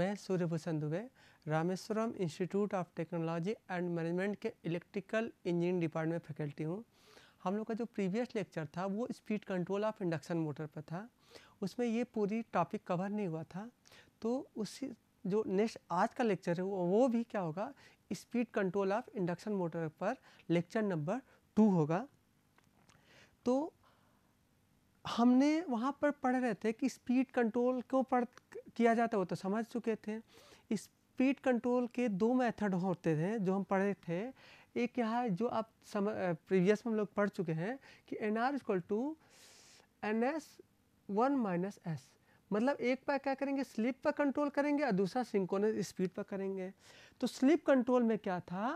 मैं Suryabhushan Dubey Rameshwaram institute of technology and management के electrical engineering department faculty हूँ हम लोग का जो प्रीवियस लेक्चर था वो speed control of induction motor पर था उसमें ये पूरी टॉपिक कवर नहीं हुआ था तो उसी जो नेक्स्ट आज का लेक्चर है वो भी क्या होगा speed control of induction motor पर लेक्चर नंबर टू होगा तो हमने वहाँ पर पढ़ रहे थे कि स्पीड कंट्रोल को पढ़ किया जाता है वो तो समझ चुके थे स्पीड कंट्रोल के दो मेथड होते थे जो हम पढ़े थे एक क्या है जो आप समझ प्रीवियस में हम लोग पढ़ चुके हैं कि N R equal to N S one minus S मतलब एक पर क्या करेंगे स्लिप पर कंट्रोल करेंगे और दूसरा सिंकोनस स्पीड पर करेंगे तो स्लिप कंट्रोल में क्या था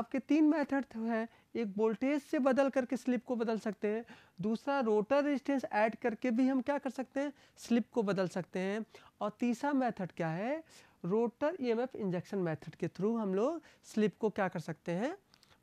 आपके तीन मेथड तो हैं एक वोल्टेज से बदल करके स्लिप को बदल सकते हैं दूसरा रोटर रेजिस्टेंस ऐड करके भी हम क्या कर सकते हैं स्लिप को बदल सकते हैं और तीसरा मेथड क्या है रोटर ईएमएफ इंजेक्शन मेथड के थ्रू हम लोग स्लिप को क्या कर सकते हैं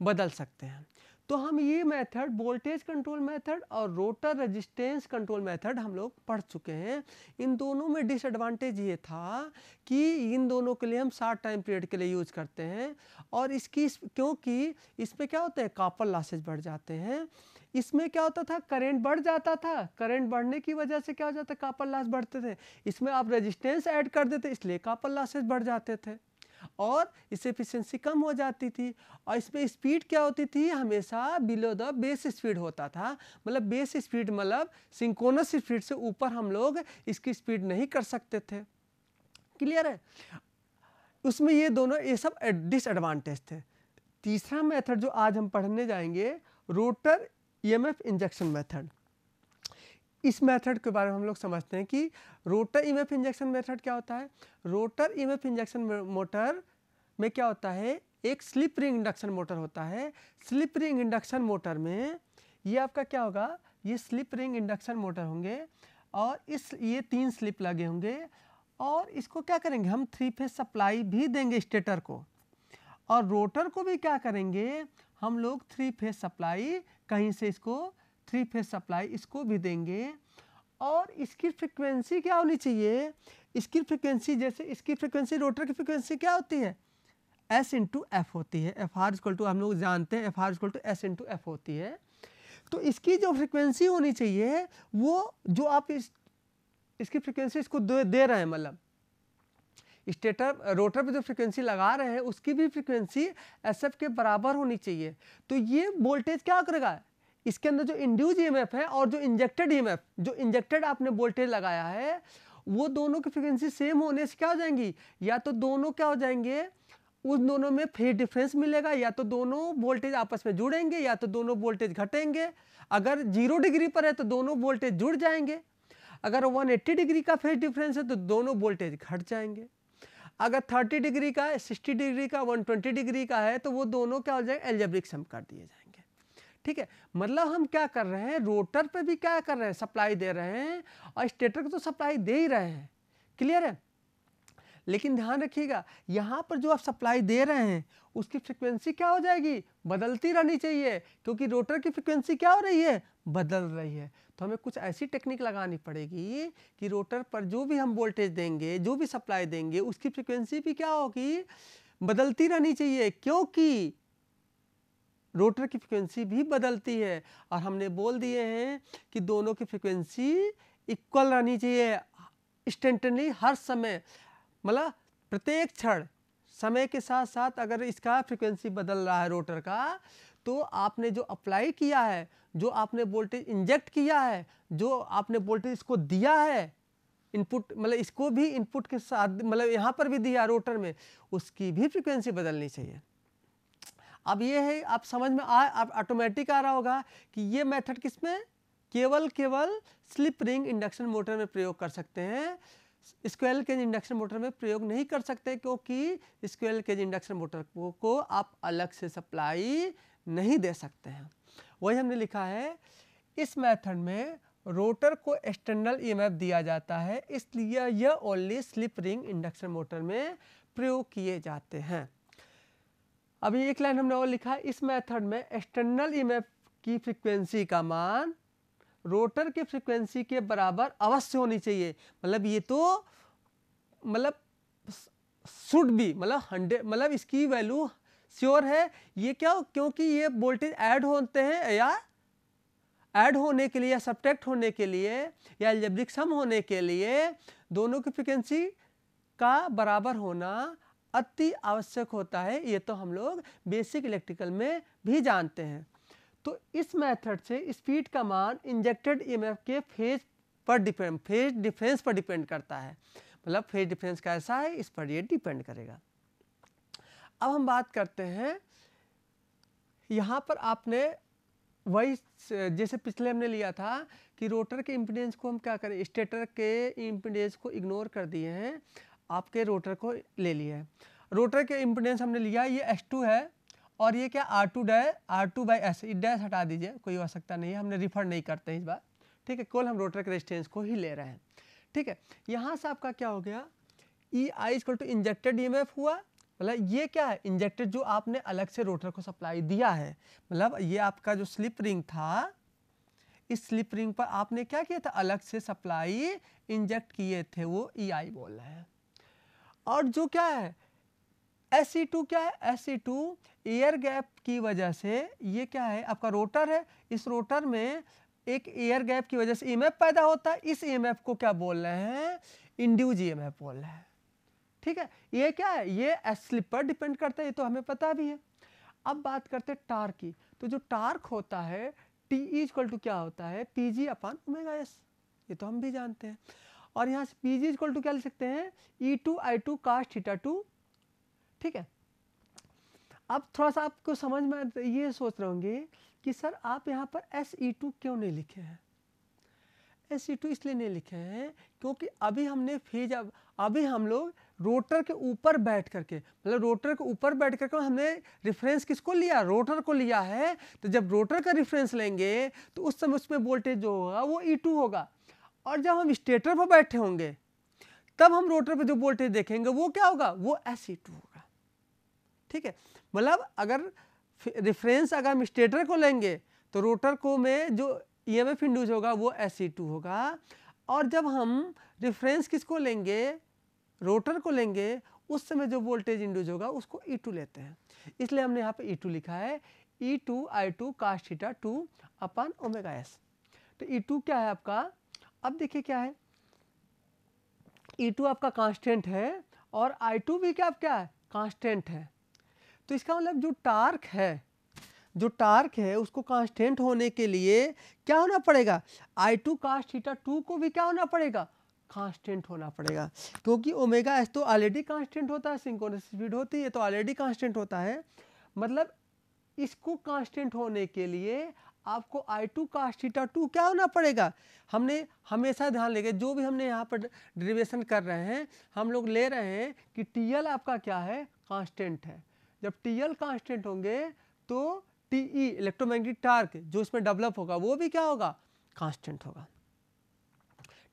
बदल सकते हैं तो हम ये मेथड वोल्टेज कंट्रोल मेथड और रोटर रेजिस्टेंस कंट्रोल मेथड हम लोग पढ़ चुके हैं इन दोनों में डिसएडवांटेज ये था कि इन दोनों के लिए हम शार्ट टाइम पीरियड के लिए यूज करते हैं और इसकी क्योंकि इसमें क्या होता है कॉपर लॉसेज बढ़ जाते हैं इसमें क्या होता था करंट बढ़ जाता था करंट बढ़ने की वजह से क्या हो जाता कॉपर लॉस बढ़ते थे इसमें आप रेजिस्टेंस ऐड कर देते इसलिए कॉपर लॉसेज बढ़ जाते थे और इस एफिशिएंसी कम हो जाती थी और इसमें स्पीड क्या होती थी हमेशा बिलो द बेस स्पीड होता था मतलब बेस स्पीड मतलब सिंकोनस स्पीड से ऊपर हम लोग इसकी स्पीड नहीं कर सकते थे क्लियर है उसमें ये दोनों ये सब डिसएडवांटेज थे तीसरा मेथड जो आज हम पढ़ने जाएंगे रोटर ईएमएफ इंजेक्शन मेथड इस मेथड के बारे में हम लोग समझते हैं कि रोटर ईएमएफ इंजेक्शन मेथड क्या होता है रोटर ईएमएफ इंजेक्शन मोटर में क्या होता है एक स्लिप रिंग इंडक्शन मोटर होता है स्लिप रिंग इंडक्शन मोटर में ये आपका क्या होगा ये स्लिप रिंग इंडक्शन मोटर होंगे और इस ये तीन स्लिप लगे होंगे और इसको क्या करेंगे हम थ्री फेज सप्लाई भी देंगे स्टेटर को और रोटर को भी क्या करेंगे हम लोग थ्री फेज सप्लाई कहीं से इसको थ्री फेज सप्लाई इसको भी देंगे और इसकी फ्रिक्वेंसी क्या होनी चाहिए इसकी फ्रिक्वेंसी जैसे इसकी फ्रिक्वेंसी रोटर की फ्रिक्वेंसी क्या होती है एस इंटू एफ होती है एफ आर इक्वल टू हम लोग जानते हैं F R equal to S into F होती है तो इसकी जो फ्रिक्वेंसी होनी चाहिए वो जो आप इस इसकी फ्रिक्वेंसी इसको दे, दे रहे हैं मतलब स्टेटर रोटर पे जो फ्रिक्वेंसी लगा रहे हैं उसकी भी फ्रिक्वेंसी एसएफ के बराबर होनी चाहिए तो ये वोल्टेज क्या करेगा इसके अंदर जो इंड्यूज ई है और जो इंजेक्टेड ई जो इंजेक्टेड आपने वोल्टेज लगाया है वो दोनों की फ्रिक्वेंसी सेम होने से क्या हो जाएंगी या तो दोनों क्या हो जाएंगे उन दोनों में फेज डिफरेंस मिलेगा या तो दोनों वोल्टेज आपस में जुड़ेंगे या तो दोनों वोल्टेज घटेंगे अगर जीरो डिग्री पर है तो दोनों वोल्टेज जुड़ जाएंगे अगर 180 डिग्री का फेज डिफरेंस है तो दोनों वोल्टेज घट जाएंगे अगर 30 डिग्री का 60 डिग्री का 120 डिग्री का है तो वो दोनों क्या हो जाएंगे एल्जेब्रिक सम कर दिए जाएंगे ठीक है मतलब हम क्या कर रहे हैं रोटर पे भी क्या कर रहे हैं सप्लाई दे रहे हैं और स्टेटर को तो सप्लाई दे ही रहे हैं क्लियर है लेकिन ध्यान रखिएगा यहाँ पर जो आप सप्लाई दे रहे हैं उसकी फ्रिक्वेंसी क्या हो जाएगी बदलती रहनी चाहिए क्योंकि रोटर की फ्रिक्वेंसी क्या हो रही है बदल रही है तो हमें कुछ ऐसी टेक्निक लगानी पड़ेगी कि रोटर पर जो भी हम वोल्टेज देंगे जो भी सप्लाई देंगे उसकी फ्रिक्वेंसी भी क्या होगी बदलती रहनी चाहिए क्योंकि रोटर की फ्रिक्वेंसी भी बदलती है और हमने बोल दिए हैं कि दोनों की फ्रिक्वेंसी इक्वल रहनी चाहिए इंस्टेंटली हर समय मतलब प्रत्येक क्षण समय के साथ साथ अगर इसका फ्रिक्वेंसी बदल रहा है रोटर का तो आपने जो अप्लाई किया है जो आपने वोल्टेज इंजेक्ट किया है जो आपने वोल्टेज इसको दिया है इनपुट मतलब इसको भी इनपुट के साथ मतलब यहाँ पर भी दिया रोटर में उसकी भी फ्रिक्वेंसी बदलनी चाहिए अब ये है आप समझ में आ आप ऑटोमेटिक आ रहा होगा कि ये मेथड किस में केवल केवल स्लिप रिंग इंडक्शन मोटर में प्रयोग कर सकते हैं स्क्वेल केज इंडक्शन मोटर में प्रयोग नहीं कर सकते क्योंकि स्क्वेल केज इंडक्शन मोटर को, को आप अलग से सप्लाई नहीं दे सकते हैं वही हमने लिखा है इस मेथड में रोटर को एक्सटर्नल ईएमएफ दिया जाता है इसलिए यह only slip ring induction motor में प्रयोग किए जाते हैं अभी एक लाइन हमने और लिखा इस मेथड में एक्सटर्नल ई की फ्रिक्वेंसी का मान रोटर की फ्रिक्वेंसी के बराबर अवश्य होनी चाहिए मतलब ये तो मतलब शुड भी मतलब हंड्रेड मतलब इसकी वैल्यू श्योर है ये क्या क्योंकि ये वोल्टेज ऐड होते हैं या ऐड होने के लिए या सब्टेक्ट होने के लिए या एल्जेब्रिक सम होने के लिए दोनों की फ्रिक्वेंसी का बराबर होना अति आवश्यक होता है ये तो हम लोग बेसिक इलेक्ट्रिकल में भी जानते हैं तो इस मेथड से स्पीड का मान इंजेक्टेड ईएमएफ के फेज पर डिपेंड फेज डिफरेंस पर डिपेंड करता है मतलब फेज डिफरेंस कैसा है इस पर ये डिपेंड करेगा अब हम बात करते हैं यहाँ पर आपने वही जैसे पिछले हमने लिया था कि रोटर के इम्पिडेंस को हम क्या करें स्टेटर के इम्पिडेंस को इग्नोर कर दिए हैं आपके रोटर को ले लिया है रोटर के इम्पोर्टेंस हमने लिया ये एस टू है और ये क्या R two dash R two by S dash हटा दीजिए कोई आवश्यकता नहीं है हमने रिफर नहीं करते हैं इस बार ठीक है कुल हम रोटर के रेजिस्टेंस को ही ले रहे हैं ठीक है यहाँ से आपका क्या हो गया E I is to injected E हुआ मतलब ये क्या है इंजेक्टेड जो आपने अलग से रोटर को सप्लाई दिया है मतलब ये आपका जो स्लिप रिंग था इस स्लिप रिंग पर आपने क्या किया था अलग से सप्लाई इंजेक्ट किए थे वो ई e आई बोल रहे हैं और जो क्या है एस e क्या है एस एयर गैप की वजह से ये क्या है आपका रोटर है इस रोटर में एक एयर गैप की वजह से ई e पैदा होता है इस ई e को क्या बोल रहे हैं इंड्यूज ई बोल रहे हैं ठीक है ये क्या है ये स्लिप पर डिपेंड करता है ये तो हमें पता भी है अब बात करते हैं टार्क की तो जो टार्क होता है टी इजक्वल टू क्या होता है P G upon omega S ये तो हम भी जानते हैं और यहाँ से पी जी इजक्वल टू क्या लिख सकते हैं E two I two cos theta two ठीक है अब थोड़ा सा आपको समझ में ये सोच रहे होंगे कि सर आप यहाँ पर एस ई टू क्यों नहीं लिखे हैं एस ई टू इसलिए नहीं लिखे हैं क्योंकि अभी हमने फेज अब अभी हम लोग रोटर के ऊपर बैठ करके मतलब रोटर के ऊपर बैठ करके हमने रेफरेंस किसको लिया रोटर को लिया है तो जब रोटर का रेफरेंस लेंगे तो उस समय उसमें वोल्टेज जो होगा वो ई e टू होगा और जब हम स्टेटर पर बैठे होंगे तब हम रोटर पर जो वोल्टेज देखेंगे वो क्या होगा वो ऐसी टू होगा ठीक है मतलब अगर रेफरेंस अगर हम स्टेटर को लेंगे तो रोटर को में जो ई एम एफ इंड्यूज होगा वो ऐसी टू होगा और जब हम रेफरेंस किसको लेंगे रोटर को लेंगे उस समय जो वोल्टेज इंड्यूज होगा उसको ई e टू लेते हैं इसलिए हमने यहाँ पर ई टू लिखा है E two I two cos theta two upon omega S तो ई e टू क्या है आपका अब देखिए क्या है E2 आपका कांस्टेंट है और I2 भी क्या क्या है कांस्टेंट है तो इसका मतलब जो टार्क है जो टार्क है उसको कांस्टेंट होने के लिए क्या होना पड़ेगा I two cos theta two को भी क्या होना पड़ेगा कांस्टेंट होना पड़ेगा क्योंकि ओमेगा एस तो ऑलरेडी कांस्टेंट होता है सिंक्रोनस स्पीड होती है तो ऑलरेडी कांस्टेंट होता है मतलब इसको कांस्टेंट होने के लिए आपको आई टू का थीटा टू क्या होना पड़ेगा हमने हमेशा ध्यान लेंगे जो भी हमने यहाँ पर डिवेशन कर रहे हैं हम लोग ले रहे हैं कि टी एल आपका क्या है कांस्टेंट है जब टी एल कांस्टेंट होंगे तो टी ई इलेक्ट्रोमैग्नेटिक टार्क जो इसमें डेवलप होगा वो भी क्या होगा कांस्टेंट होगा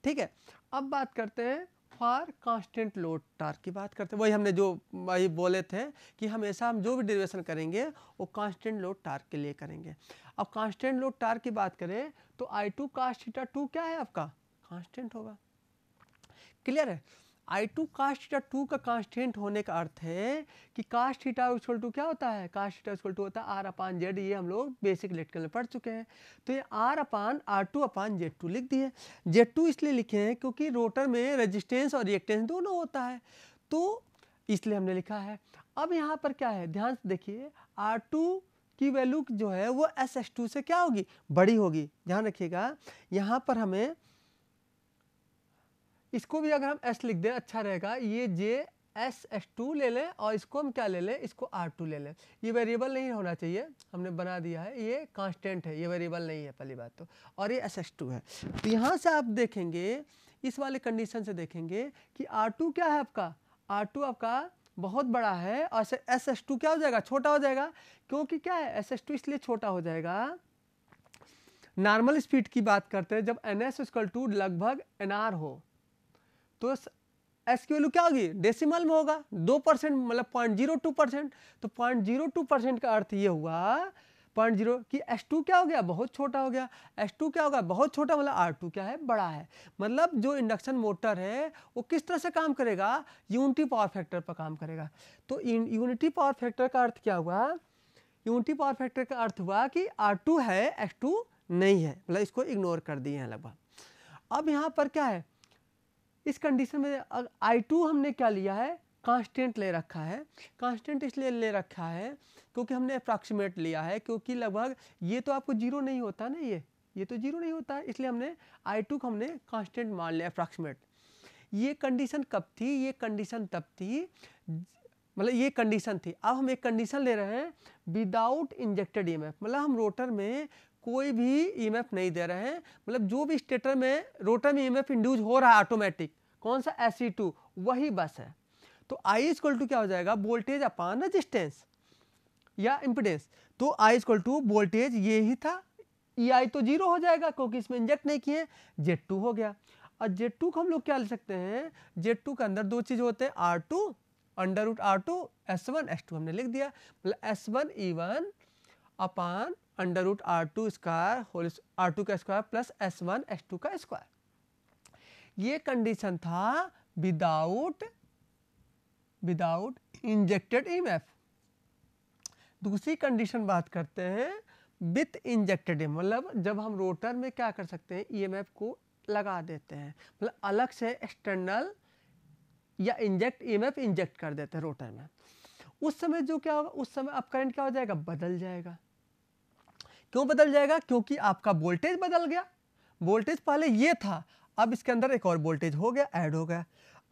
ठीक है अब बात करते हैं फॉर कांस्टेंट लोड टॉर्क की बात करते हैं वही हमने जो वही बोले थे कि हमेशा हम जो भी डेरिवेशन करेंगे वो कांस्टेंट लोड टॉर्क के लिए करेंगे अब कांस्टेंट लोड टॉर्क की बात करें तो I two cos theta two क्या है आपका कांस्टेंट होगा क्लियर है I two cos theta two का कांस्टेंट होने का अर्थ है कि कास्ट थीटा इक्वल टू क्या होता है कास्ट थीटा इक्वल टू होता है आर अपान जेड ये हम लोग बेसिक इलेक्ट्रिकल में पढ़ चुके हैं तो ये R upon R two upon Z two लिख दिए जेड टू इसलिए लिखे हैं क्योंकि रोटर में रजिस्टेंस और रिएक्टेंस दोनों होता है तो इसलिए हमने लिखा है अब यहाँ पर क्या है ध्यान से देखिए आर टू की वैल्यू जो है वो एस एस टू से क्या होगी बड़ी होगी ध्यान रखिएगा यहाँ पर हमें इसको भी अगर हम एस लिख दें अच्छा रहेगा ये जे एस एस टू ले लें और इसको हम क्या ले लें इसको आर टू ले लें ये वेरिएबल नहीं होना चाहिए हमने बना दिया है ये कांस्टेंट है ये वेरिएबल नहीं है पहली बात तो और ये एस एस टू है तो यहाँ से आप देखेंगे इस वाले कंडीशन से देखेंगे कि आर टू क्या है आपका आर टू आपका बहुत बड़ा है और एस एस टू क्या हो जाएगा छोटा हो जाएगा क्योंकि क्या है एस एस टू इसलिए छोटा हो जाएगा नॉर्मल स्पीड की बात करते हैं जब एन एस टू लगभग एन आर हो तो एस की वैल्यू क्या होगी डेसिमल में होगा दो परसेंट मतलब पॉइंट जीरो टू परसेंट तो पॉइंट जीरो टू परसेंट का अर्थ ये हुआ पॉइंट जीरो कि एस टू क्या हो गया बहुत छोटा हो गया एस टू क्या होगा बहुत छोटा मतलब आर टू क्या है बड़ा है मतलब जो इंडक्शन मोटर है वो किस तरह से काम करेगा यूनिटी पावर फैक्टर पर काम करेगा तो यूनिटी पावर फैक्टर का अर्थ क्या हुआ यूनिटी पावर फैक्टर का अर्थ हुआ कि आर टू है एस टू नहीं है मतलब इसको इग्नोर कर दिए हैं लगभग अब यहाँ पर क्या है इस कंडीशन में आई टू हमने क्या लिया है कांस्टेंट ले रखा है कांस्टेंट इसलिए ले रखा है क्योंकि हमने अप्रॉक्सीमेट लिया है क्योंकि लगभग ये तो आपको जीरो नहीं होता ना ये ये तो जीरो नहीं होता इसलिए हमने आई टू को हमने कांस्टेंट मान लिया अप्रॉक्सीमेट ये कंडीशन कब थी ये कंडीशन तब थी मतलब ये कंडीशन थी अब हम एक कंडीशन ले रहे हैं विदाउट इंजेक्टेड ई मतलब हम रोटर में कोई भी ईएमएफ e नहीं दे रहे हैं मतलब जो भी स्टेटर में रोटर में ईएमएफ e इंड्यूज हो रहा है ऑटोमेटिक कौन सा एस e वही बस है तो आई इजक्वल टू क्या हो जाएगा वोल्टेज अपान रजिस्टेंस या इम्पिडेंस तो आई इजक्वल टू वोल्टेज ये ही था ई तो जीरो हो जाएगा क्योंकि इसमें इंजेक्ट नहीं किए जेड टू हो गया और जेड टू को हम लोग क्या ले सकते हैं जेड टू के अंदर दो चीज़ होते हैं R two under root R two one S two हमने लिख दिया मतलब S one E one upon under root R two square whole R two का square plus S one S two का स्क्वायर ये कंडीशन था विदाउट विदाउट इंजेक्टेड ईएमएफ दूसरी condition बात करते हैं विथ इंजेक्टेड e मतलब जब हम रोटर में क्या कर सकते हैं ईएमएफ e को लगा देते हैं मतलब अलग से एक्सटर्नल या इंजेक्ट ईएमएफ इंजेक्ट कर देते हैं रोटर में उस समय जो क्या होगा उस समय अब करंट क्या हो जाएगा बदल जाएगा क्यों बदल जाएगा क्योंकि आपका वोल्टेज बदल गया वोल्टेज पहले ये था अब इसके अंदर एक और वोल्टेज हो गया ऐड हो गया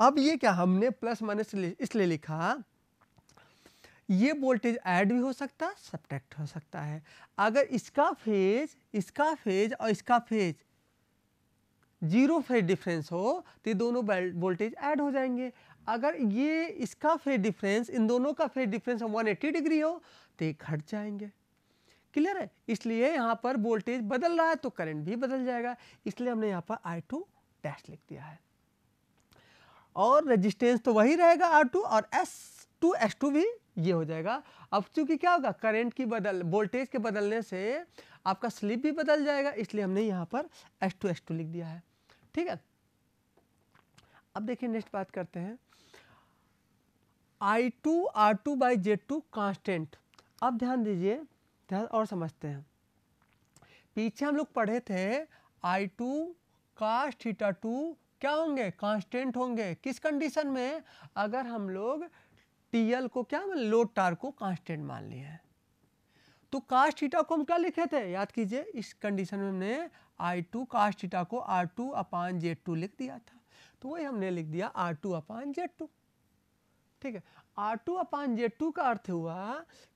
अब ये क्या हमने प्लस माइनस इसलिए लिखा ये वोल्टेज ऐड भी हो सकता है सब्ट्रैक्ट हो सकता है अगर इसका फेज इसका फेज और इसका फेज जीरो फेज डिफरेंस हो तो ये दोनों वोल्टेज ऐड हो जाएंगे अगर ये इसका फेज डिफरेंस इन दोनों का फेज डिफरेंस 180 डिग्री हो तो ये घट जाएंगे क्लियर है इसलिए यहाँ पर वोल्टेज बदल रहा है तो करंट भी बदल जाएगा इसलिए हमने यहाँ पर आई टू डैश लिख दिया है और रेजिस्टेंस तो वही रहेगा आर टू और एस टू एस टू भी ये हो जाएगा अब चूंकि क्या होगा करंट की बदल वोल्टेज के बदलने से आपका स्लिप भी बदल जाएगा इसलिए हमने यहाँ पर एस टू एस टू लिख दिया है ठीक है अब देखिए नेक्स्ट बात करते हैं I two R two by Z two constant अब ध्यान दीजिए ध्यान और समझते हैं पीछे हम लोग पढ़े थे I2 टू काश थीटा टू क्या होंगे कांस्टेंट होंगे किस कंडीशन में अगर हम लोग टी को क्या मान लोड टार को कांस्टेंट मान लिए हैं तो काश थीटा को हम क्या लिखे थे याद कीजिए इस कंडीशन में हमने I2 टू काश थीटा को R2 टू अपान जेड लिख दिया था तो वही हमने लिख दिया R2 टू अपान जेड ठीक है R two upon Z two का अर्थ हुआ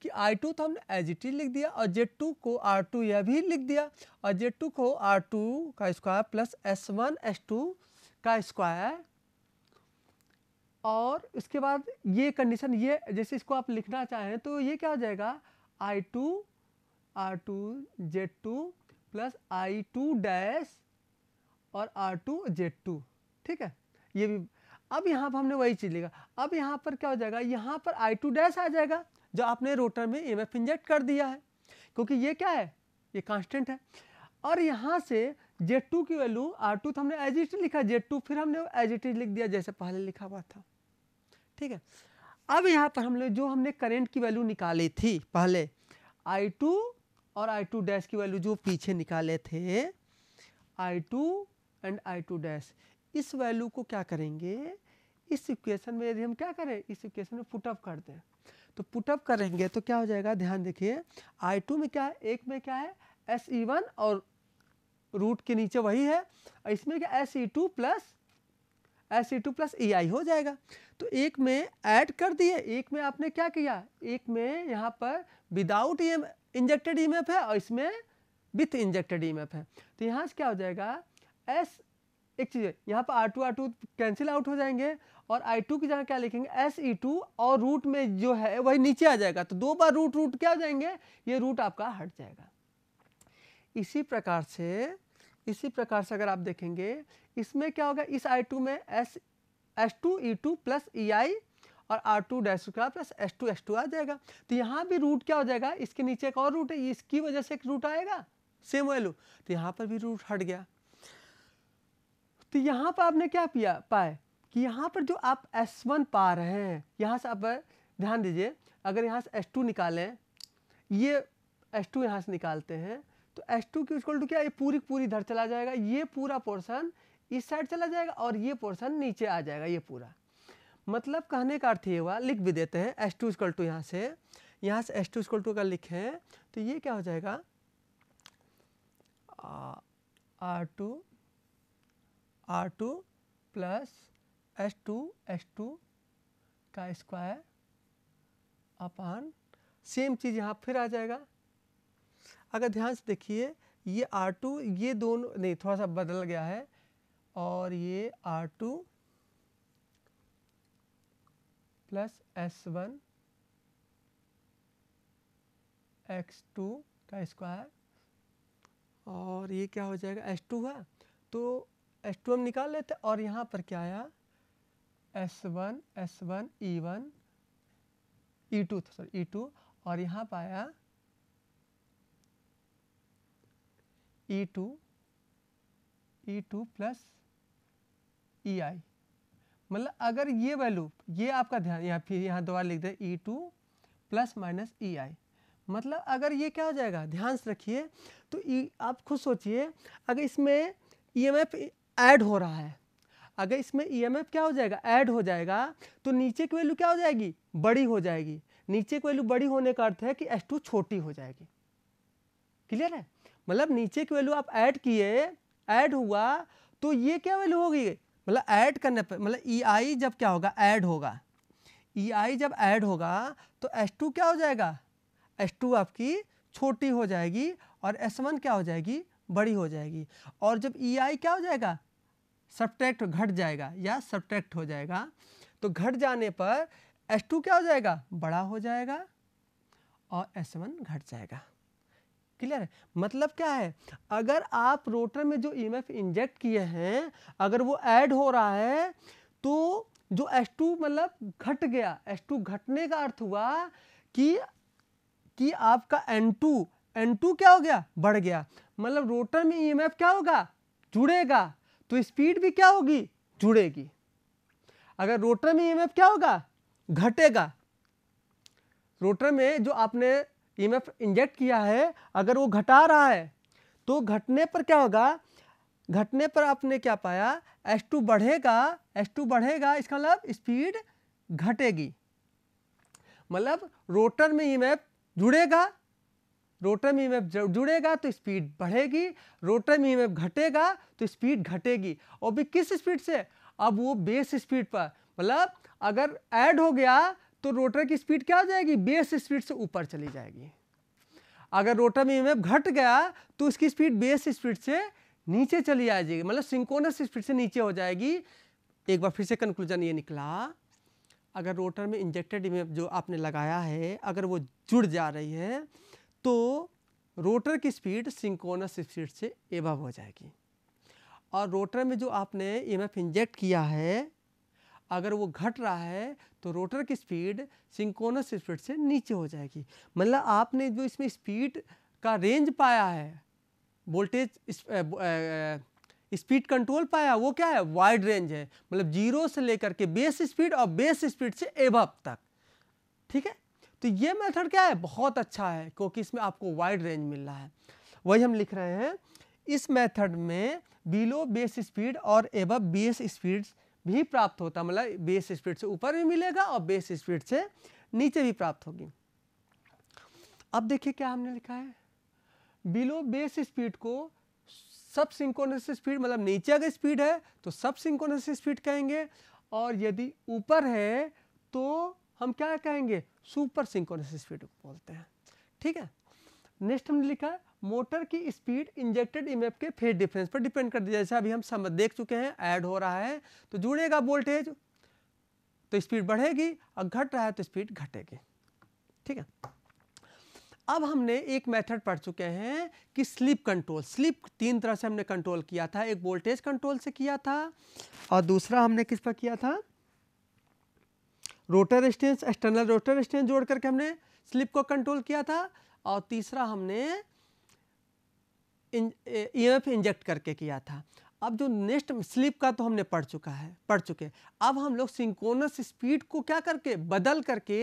कि आई टू तो हमने एज इट इज लिख दिया और जेड टू को आर टू यह भी लिख दिया और जेड टू को आर टू का square plus S one S two का स्क्वायर और इसके बाद ये कंडीशन ये जैसे इसको आप लिखना चाहें तो ये क्या हो जाएगा I two R two Z two plus I two dash और आर टू जेड टू ठीक है ये भी अब यहाँ पर हमने वही चीज़ लिखा अब यहाँ पर क्या हो जाएगा यहाँ पर आई टू डैश आ जाएगा जो आपने रोटर में ई एफ इंजेक्ट कर दिया है क्योंकि ये क्या है ये कांस्टेंट है और यहाँ से जेड टू की वैल्यू आर टू तो हमने एज इट लिखा जेड टू फिर हमने एज इट लिख दिया जैसे पहले लिखा हुआ था ठीक है अब यहाँ पर हमने जो हमने करेंट की वैल्यू निकाली थी पहले आई टू और आई टू डैश की वैल्यू जो पीछे निकाले थे I two and I two dash इस वैल्यू को क्या करेंगे इस इक्वेशन में यदि हम क्या करें इस इक्वेशन में पुटअप कर दें तो पुटअप करेंगे तो क्या हो जाएगा ध्यान देखिए आई टू में क्या है एक में क्या है एस ई वन और रूट के नीचे वही है और इसमें क्या S E two plus S E two plus E I हो जाएगा तो एक में ऐड कर दिए एक में आपने क्या किया एक में यहाँ पर विदाउट ई इंजेक्टेड ई है और इसमें विथ इंजेक्टेड ई है तो यहाँ से क्या हो जाएगा एस एक चीज़ है यहाँ पर R two R two cancel out हो जाएंगे और आई टू की जगह क्या लिखेंगे एस ई टू और रूट में जो है वही नीचे आ जाएगा तो दो बार रूट रूट क्या हो जाएंगे ये रूट आपका हट जाएगा इसी प्रकार से इसी प्रकार से अगर आप देखेंगे इसमें क्या होगा इस आई टू में S S two E two plus E I और आर टू डैश का plus S two S two आ जाएगा तो यहाँ भी रूट क्या हो जाएगा इसके नीचे एक और रूट है इसकी वजह से एक रूट आएगा सेम वैल्यू तो यहाँ पर भी रूट हट गया तो यहाँ पर आपने क्या पिया पाए कि यहाँ पर जो आप S1 पा रहे हैं यहाँ से आप ध्यान दीजिए अगर यहाँ से S2 निकालें ये S2 यहाँ से निकालते हैं तो S2 की इक्वल टू क्या ये पूरी पूरी इधर चला जाएगा ये पूरा पोर्सन इस साइड चला जाएगा और ये पोर्सन नीचे आ जाएगा ये पूरा मतलब कहने का अर्थ ये हुआ लिख भी देते हैं एस टू स्क्वल टू यहाँ से यहाँ से एस टू स्क्वल टू का लिखें तो ये क्या हो जाएगा R two R two plus S two S two का स्क्वायर अपान सेम चीज़ यहाँ फिर आ जाएगा अगर ध्यान से देखिए ये R2 ये दोनों नहीं थोड़ा सा बदल गया है और ये R2 प्लस S1 X2 का स्क्वायर और ये क्या हो जाएगा S2 है तो एस टू हम निकाल लेते और यहाँ पर क्या आया S one S one E one E two sorry E two और यहाँ पर आया E two E two plus E I मतलब अगर ये वैल्यू ये आपका ध्यान यहाँ फिर यहाँ दोबारा लिख दे E two plus minus E I मतलब अगर ये क्या हो जाएगा ध्यान से रखिए तो ई e, आप खुद सोचिए अगर इसमें ई एम एफ ऐड हो रहा है अगर इसमें ईएमएफ e क्या हो जाएगा ऐड हो जाएगा तो नीचे की वैल्यू क्या हो जाएगी बड़ी हो जाएगी नीचे की वैल्यू बड़ी होने का अर्थ है कि एस टू छोटी हो जाएगी क्लियर है मतलब नीचे की वैल्यू आप ऐड किए ऐड हुआ तो ये क्या वैल्यू होगी मतलब ऐड करने पर मतलब ई e आई जब क्या होगा ऐड होगा ई e आई जब ऐड होगा तो एस टू क्या हो जाएगा एस टू आपकी छोटी हो जाएगी और एस वन क्या हो जाएगी बड़ी हो जाएगी और जब ई e आई क्या हो जाएगा सब्ट्रैक्ट घट जाएगा या सब्ट्रैक्ट हो जाएगा तो घट जाने पर एस टू क्या हो जाएगा बड़ा हो जाएगा और एस वन घट जाएगा क्लियर है मतलब क्या है अगर आप रोटर में जो ई e इंजेक्ट किए हैं अगर वो ऐड हो रहा है तो जो टू मतलब घट गया टू घटने का अर्थ हुआ कि कि आपका N2 एन टू क्या हो गया बढ़ गया मतलब रोटर में ई e क्या होगा जुड़ेगा तो स्पीड भी क्या होगी जुड़ेगी अगर रोटर में ई e क्या होगा घटेगा रोटर में जो आपने ई e इंजेक्ट किया है अगर वो घटा रहा है तो घटने पर क्या होगा घटने पर आपने क्या पाया एस टू बढ़ेगा एस टू बढ़ेगा इसका मतलब स्पीड घटेगी मतलब रोटर में ई जुड़ेगा रोटर में जुड़ेगा तो स्पीड बढ़ेगी रोटर में घटेगा तो स्पीड घटेगी और भी किस स्पीड से अब वो बेस स्पीड पर मतलब अगर ऐड हो गया तो रोटर की स्पीड क्या हो जाएगी बेस स्पीड से ऊपर चली जाएगी अगर रोटर में ईएमएफ घट गया तो उसकी स्पीड बेस स्पीड से नीचे चली आ जाएगी मतलब सिंकोनस स्पीड से नीचे हो जाएगी एक बार फिर से कंक्लूजन ये निकला अगर रोटर में इंजेक्टेड ईएमएफ जो आपने लगाया है अगर वो जुड़ जा रही है तो रोटर की स्पीड सिंकोनस स्पीड से एबव हो जाएगी और रोटर में जो आपने एफ e इंजेक्ट किया है अगर वो घट रहा है तो रोटर की स्पीड सिंकोनस स्पीड से नीचे हो जाएगी मतलब आपने जो इसमें स्पीड का रेंज पाया है वोल्टेज स्पीड कंट्रोल पाया वो क्या है वाइड रेंज है मतलब जीरो से लेकर के बेस स्पीड और बेस स्पीड से एबव तक ठीक है तो ये मेथड क्या है बहुत अच्छा है क्योंकि इसमें आपको वाइड रेंज मिल रहा है वही हम लिख रहे हैं इस मेथड में बिलो बेस स्पीड और एब बेस स्पीड भी प्राप्त होता मतलब बेस स्पीड से ऊपर भी मिलेगा और बेस स्पीड से नीचे भी प्राप्त होगी अब देखिए क्या हमने लिखा है बिलो बेस स्पीड को सब सिंकोनस स्पीड मतलब नीचे अगर स्पीड है तो सब सिंकोनस स्पीड कहेंगे और यदि ऊपर है तो हम क्या कहेंगे सुपर सिंकोनस स्पीड बोलते हैं ठीक है नेक्स्ट हमने लिखा है मोटर की स्पीड इंजेक्टेड इमेप के फेज डिफरेंस पर डिपेंड कर दिया जैसे अभी हम समझ देख चुके हैं ऐड हो रहा है तो जुड़ेगा वोल्टेज तो स्पीड बढ़ेगी और घट रहा है तो स्पीड घटेगी ठीक है अब हमने एक मेथड पढ़ चुके हैं कि स्लिप कंट्रोल स्लिप तीन तरह से हमने कंट्रोल किया था एक वोल्टेज कंट्रोल से किया था और दूसरा हमने किस पर किया था rotor resistance external rotor resistance जोड़ करके हमने स्लिप को कंट्रोल किया था और तीसरा हमने ईएमएफ e इंजेक्ट करके किया था अब जो नेक्स्ट स्लिप का तो हमने पढ़ चुका है पढ़ चुके अब हम लोग सिंकोनस स्पीड को क्या करके बदल करके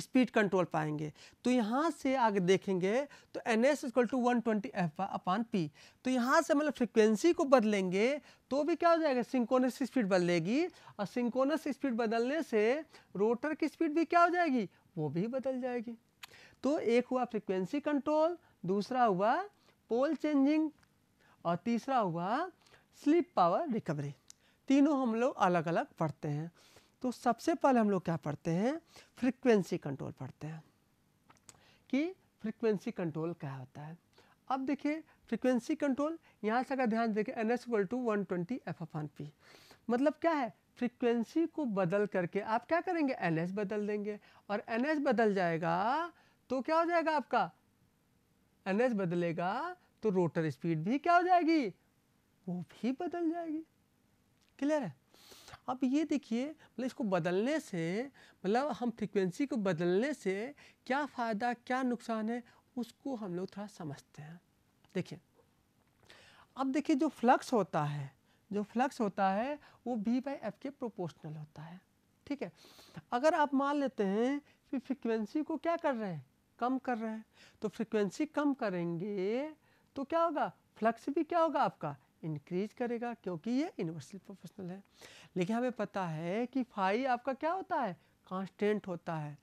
स्पीड कंट्रोल पाएंगे तो यहाँ से आगे देखेंगे तो N S equal to one twenty F upon P तो यहाँ से मतलब फ्रिक्वेंसी को बदलेंगे तो भी क्या हो जाएगा सिंकोनस स्पीड बदलेगी और सिंकोनस स्पीड बदलने से रोटर की स्पीड भी क्या हो जाएगी वो भी बदल जाएगी तो एक हुआ फ्रिक्वेंसी कंट्रोल दूसरा हुआ पोल चेंजिंग और तीसरा हुआ स्लीप पावर रिकवरी तीनों हम लोग अलग अलग पढ़ते हैं तो सबसे पहले हम लोग क्या पढ़ते हैं फ्रीक्वेंसी कंट्रोल पढ़ते हैं कि फ्रीक्वेंसी कंट्रोल क्या होता है अब देखिए फ्रीक्वेंसी कंट्रोल यहाँ से अगर ध्यान देखिए N S to one twenty F F P मतलब क्या है फ्रीक्वेंसी को बदल करके आप क्या करेंगे एन एस बदल देंगे और एन एस बदल जाएगा तो क्या हो जाएगा आपका एन एस बदलेगा तो रोटर स्पीड भी क्या हो जाएगी वो भी बदल जाएगी क्लियर है अब ये देखिए मतलब इसको बदलने से मतलब हम फ्रिक्वेंसी को बदलने से क्या फ़ायदा क्या नुकसान है उसको हम लोग थोड़ा समझते हैं देखिए अब देखिए जो फ्लक्स होता है जो फ्लक्स होता है वो बी बाई एफ के प्रोपोर्शनल होता है ठीक है अगर आप मान लेते हैं कि फ्रिक्वेंसी को क्या कर रहे हैं कम कर रहे हैं तो फ्रिक्वेंसी कम करेंगे तो क्या होगा फ्लक्स भी क्या होगा आपका इंक्रीज करेगा क्योंकि ये यूनिवर्सल प्रोफेशनल है लेकिन हमें पता है कि फाई आपका क्या होता है कांस्टेंट होता है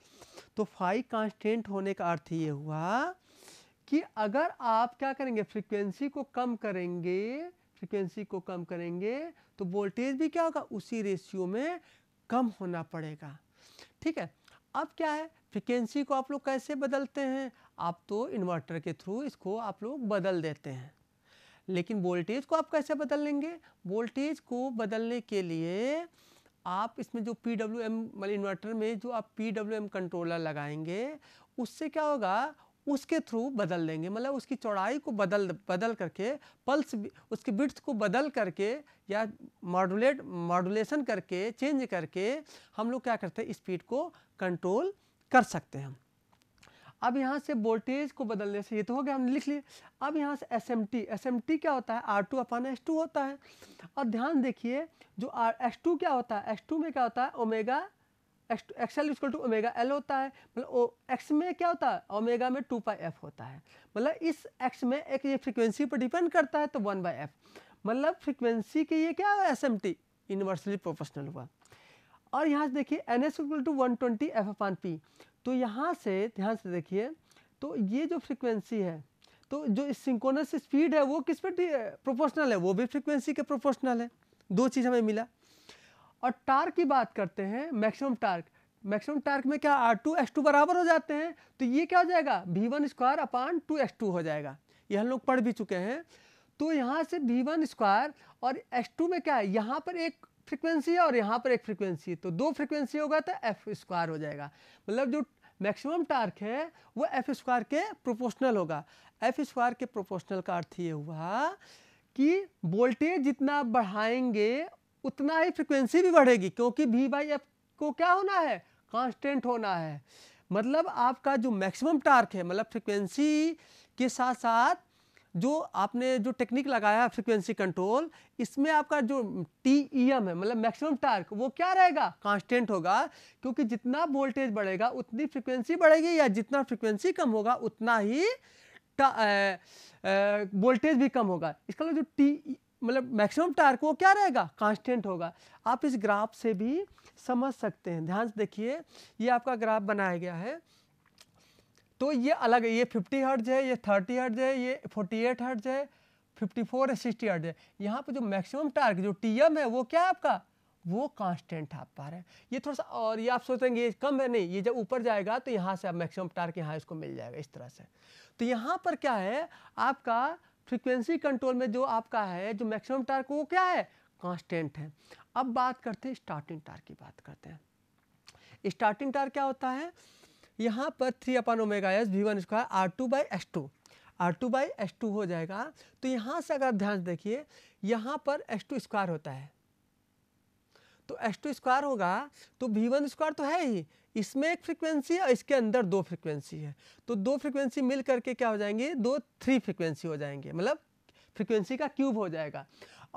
तो फाई कांस्टेंट होने का अर्थ ये हुआ कि अगर आप क्या करेंगे फ्रीक्वेंसी को कम करेंगे फ्रीक्वेंसी को कम करेंगे तो वोल्टेज भी क्या होगा उसी रेशियो में कम होना पड़ेगा ठीक है अब क्या है फ्रीक्वेंसी को आप लोग कैसे बदलते हैं आप तो इन्वर्टर के थ्रू इसको आप लोग बदल देते हैं लेकिन वोल्टेज को आप कैसे बदल लेंगे वोल्टेज को बदलने के लिए आप इसमें जो पी डब्ल्यू एम मतलब इन्वर्टर में जो आप पी डब्ल्यू एम कंट्रोलर लगाएंगे उससे क्या होगा उसके थ्रू बदल देंगे मतलब उसकी चौड़ाई को बदल बदल करके पल्स उसकी बिट्स को बदल करके या मॉडुलेट मॉडुलेशन करके चेंज करके हम लोग क्या करते हैं स्पीड को कंट्रोल कर सकते हैं अब यहाँ से वोल्टेज को बदलने से ये तो हो गया हमने लिख लिया अब यहाँ से S M T S M T क्या होता है R two upon S two होता है और ध्यान देखिए जो आर एस टू क्या होता है एस टू में क्या होता है omega S two X L equal to omega L होता है मतलब ओ एक्स में क्या होता है ओमेगा में टू पाई एफ होता है मतलब इस एक्स में एक ये फ्रिक्वेंसी पर डिपेंड करता है तो वन बाई एफ मतलब फ्रिक्वेंसी के ये क्या है S M T universally proportional हुआ और यहाँ से देखिए N S equal to one twenty F F on P तो यहाँ से ध्यान से देखिए तो ये जो फ्रिक्वेंसी है तो जो सिंकोनस स्पीड है वो किस पर प्रोपोर्शनल है वो भी फ्रिक्वेंसी के प्रोपोर्शनल है दो चीज़ हमें मिला और टार्क की बात करते हैं मैक्सिमम टार्क मैक्सिमम टार्क में क्या आर टू एस टू बराबर हो जाते हैं तो ये क्या हो जाएगा V one square upon two S two हो जाएगा ये हम लोग पढ़ भी चुके हैं तो यहाँ से भी वन स्क्वायर और एस टू में क्या है यहाँ पर एक फ्रिक्वेंसी है और यहाँ पर एक फ्रिक्वेंसी है तो दो फ्रीक्वेंसी होगा तो एफ स्क्वायर हो जाएगा मतलब जो मैक्सिमम टार्क है वो एफ स्क्वायर के प्रोपोर्शनल होगा एफ स्क्वायर के प्रोपोर्शनल का अर्थ ये हुआ कि वोल्टेज जितना बढ़ाएंगे उतना ही फ्रिक्वेंसी भी बढ़ेगी क्योंकि वी बाई एफ को क्या होना है कांस्टेंट होना है मतलब आपका जो मैक्सिमम टार्क है मतलब फ्रिक्वेंसी के साथ साथ जो आपने जो टेक्निक लगाया है फ्रिक्वेंसी कंट्रोल इसमें आपका जो टी ई एम है मतलब मैक्सिमम टार्क वो क्या रहेगा कांस्टेंट होगा क्योंकि जितना वोल्टेज बढ़ेगा उतनी फ्रिक्वेंसी बढ़ेगी या जितना फ्रिक्वेंसी कम होगा उतना ही वोल्टेज भी कम होगा इसका मतलब जो टी मतलब मैक्सिमम टार्क वो क्या रहेगा कांस्टेंट होगा आप इस ग्राफ से भी समझ सकते हैं ध्यान से देखिए ये आपका ग्राफ बनाया गया है तो ये अलग है ये फिफ्टी हर्ट्ज है ये थर्टी हर्ट्ज है ये फोर्टी एट हर्ज है फिफ्टी फोर है सिक्सटी हर्ट्ज है यहाँ पर जो मैक्सिमम टार्क जो टी है वो क्या है आपका वो कांस्टेंट आप पा रहे हैं ये थोड़ा सा और ये आप सोच रहे हैं ये कम है नहीं ये जब ऊपर जाएगा तो यहाँ से आप मैक्सिमम टार्क यहाँ इसको मिल जाएगा इस तरह से तो यहाँ पर क्या है आपका फ्रिक्वेंसी कंट्रोल में जो आपका है जो मैक्सिमम टार्क वो क्या है कांस्टेंट है अब बात करते हैं स्टार्टिंग टार्क की बात करते हैं स्टार्टिंग टार्क क्या होता है यहाँ पर three upon omega S V one square R two by S two R two by S two हो जाएगा तो यहाँ से अगर आप ध्यान से देखिए यहाँ पर एस टू स्क्वायर होता है तो एस टू स्क्वायर होगा तो वी वन स्क्वायर तो है ही इसमें एक फ्रिक्वेंसी है और इसके अंदर दो फ्रिक्वेंसी है तो दो फ्रिक्वेंसी मिल करके क्या हो जाएंगे दो थ्री फ्रिक्वेंसी हो जाएंगे मतलब फ्रिक्वेंसी का क्यूब हो जाएगा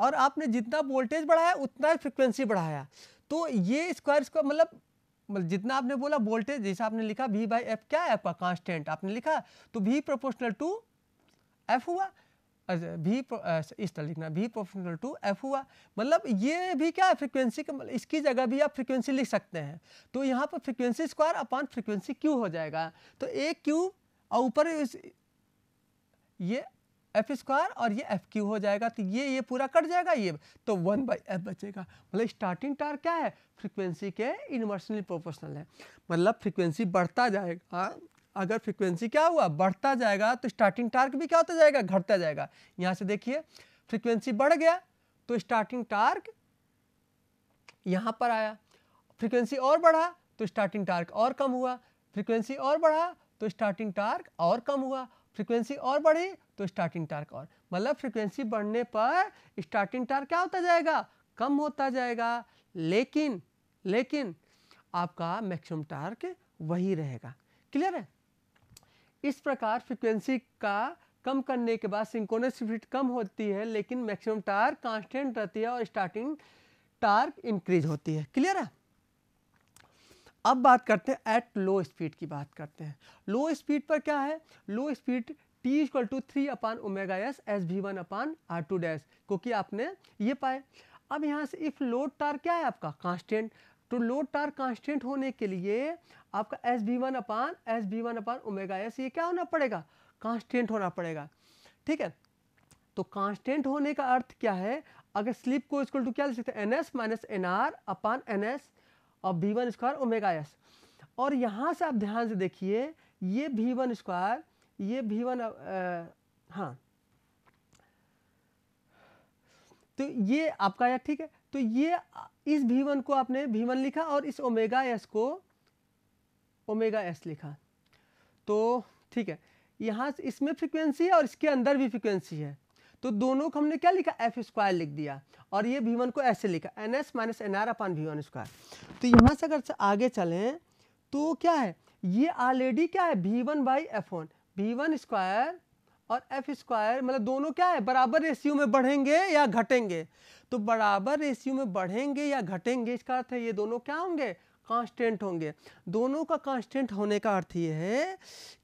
और आपने जितना वोल्टेज बढ़ाया उतना फ्रिक्वेंसी बढ़ाया तो ये स्क्वायर स्क्वायर मतलब मतलब जितना आपने बोला वोल्टेज जैसे आपने लिखा वी बाई एफ क्या है आपका कांस्टेंट आपने लिखा तो वी प्रोपोर्शनल टू एफ हुआ भी अच्छा, इस तरह लिखना भी प्रोपोर्शनल टू एफ हुआ मतलब ये भी क्या है फ्रीक्वेंसी का इसकी जगह भी आप फ्रीक्वेंसी लिख सकते हैं तो यहाँ पर frequency square upon frequency Q हो जाएगा तो ए क्यू और ऊपर ये एफ स्क्वायर और ये एफ क्यू हो जाएगा तो ये ये पूरा कट जाएगा ये तो वन बाई एफ बचेगा मतलब स्टार्टिंग टार क्या है फ्रीक्वेंसी के इन्वर्सली प्रोपोर्शनल है मतलब फ्रीक्वेंसी बढ़ता जाएगा अगर फ्रीक्वेंसी क्या हुआ बढ़ता जाएगा तो स्टार्टिंग टार्क भी क्या होता जाएगा घटता जाएगा यहाँ से देखिए फ्रीक्वेंसी बढ़ गया तो स्टार्टिंग टार्क यहाँ पर आया फ्रीक्वेंसी और बढ़ा तो स्टार्टिंग टार्क और कम हुआ फ्रीक्वेंसी और बढ़ा तो स्टार्टिंग टार्क और कम हुआ फ्रीक्वेंसी और बढ़ी तो स्टार्टिंग टार्क और मतलब फ्रीक्वेंसी बढ़ने पर स्टार्टिंग टार्क क्या होता जाएगा कम होता जाएगा लेकिन लेकिन आपका मैक्सिमम टार्क वही रहेगा क्लियर है इस प्रकार फ्रीक्वेंसी का कम करने के बाद सिंकोनस स्पीड कम होती है लेकिन मैक्सिमम टार्क कांस्टेंट रहती है और स्टार्टिंग टार्क इंक्रीज होती है क्लियर है अब बात करते हैं एट लो स्पीड की बात करते हैं लो स्पीड पर क्या है low speed t equal to three upon omega S S V one upon R two dash क्योंकि आपने ये पाए अब यहाँ से इफ़ लोड टार क्या है आपका कांस्टेंट तो लोड टार कांस्टेंट होने के लिए आपका S V one upon S V one upon omega S ये क्या होना पड़ेगा कांस्टेंट होना पड़ेगा ठीक है तो कांस्टेंट होने का अर्थ क्या है अगर स्लिप को इसको टू क्या लिख सकते हैं N S minus N R upon N S और V one square omega S और यहाँ से आप ध्यान से देखिए ये भी वन स्क्वायर ये भी वन हाँ तो ये आपका आया ठीक है तो ये इस भी वन को आपने भी वन लिखा और इस ओमेगा एस को ओमेगा एस लिखा तो ठीक है यहाँ इसमें फ्रिक्वेंसी है और इसके अंदर भी फ्रिक्वेंसी है तो दोनों को हमने क्या लिखा एफ स्क्वायर लिख दिया और ये वी वन को ऐसे लिखा N S minus N R upon V one square तो यहाँ से अगर आगे चलें तो क्या है ये ऑलरेडी क्या है V one by F one V one square और एफ स्क्वायर मतलब दोनों क्या है बराबर रेशियो में बढ़ेंगे या घटेंगे तो बराबर रेशियो में बढ़ेंगे या घटेंगे इसका अर्थ है ये दोनों क्या होंगे कांस्टेंट होंगे दोनों का कांस्टेंट होने का अर्थ ये है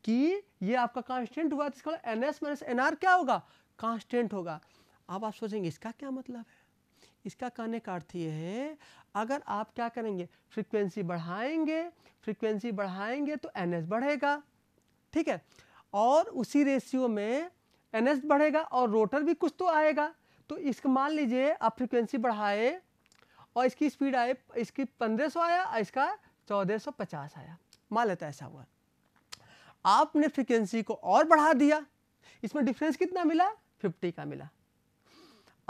कि ये आपका कांस्टेंट हुआ तो इसका N S minus N R क्या होगा कांस्टेंट होगा अब आप सोचेंगे इसका क्या मतलब है इसका कहने का अर्थ ये है अगर आप क्या करेंगे फ्रीक्वेंसी बढ़ाएंगे फ्रीक्वेंसी बढ़ाएंगे तो एन बढ़ेगा ठीक है और उसी रेशियो में एन बढ़ेगा और रोटर भी कुछ तो आएगा तो इसको मान लीजिए आप फ्रीक्वेंसी बढ़ाए और इसकी स्पीड आए इसकी 1500 आया और इसका 1450 आया मान लेते ऐसा हुआ आपने फ्रीक्वेंसी को और बढ़ा दिया इसमें डिफरेंस कितना मिला 50 का मिला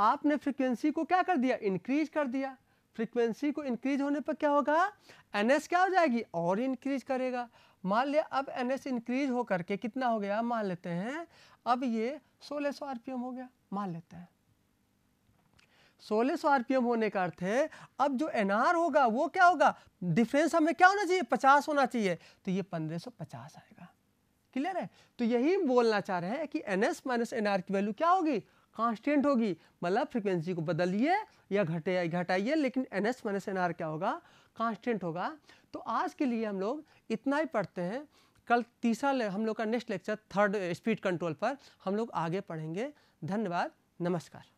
आपने फ्रीक्वेंसी को क्या कर दिया इंक्रीज कर दिया फ्रीक्वेंसी को इंक्रीज होने पर क्या होगा एन क्या हो जाएगी और इंक्रीज करेगा मान लिया अब एन इंक्रीज हो करके कितना हो गया मान लेते हैं अब ये 1600 सौ आरपीएम हो गया मान लेते हैं 1600 सौ आरपीएम होने का अर्थ है अब जो एनआर होगा वो क्या होगा डिफरेंस हमें क्या होना चाहिए 50 होना चाहिए तो ये 1550 आएगा क्लियर है तो यही बोलना चाह रहे हैं कि N S minus N R की वैल्यू क्या होगी कांस्टेंट होगी मतलब फ्रीक्वेंसी को बदलिए या घटे घटाइए लेकिन N S minus N R क्या होगा कांस्टेंट होगा तो आज के लिए हम लोग इतना ही पढ़ते हैं कल तीसरा हम लोग का next lecture third speed control पर हम लोग आगे पढ़ेंगे धन्यवाद नमस्कार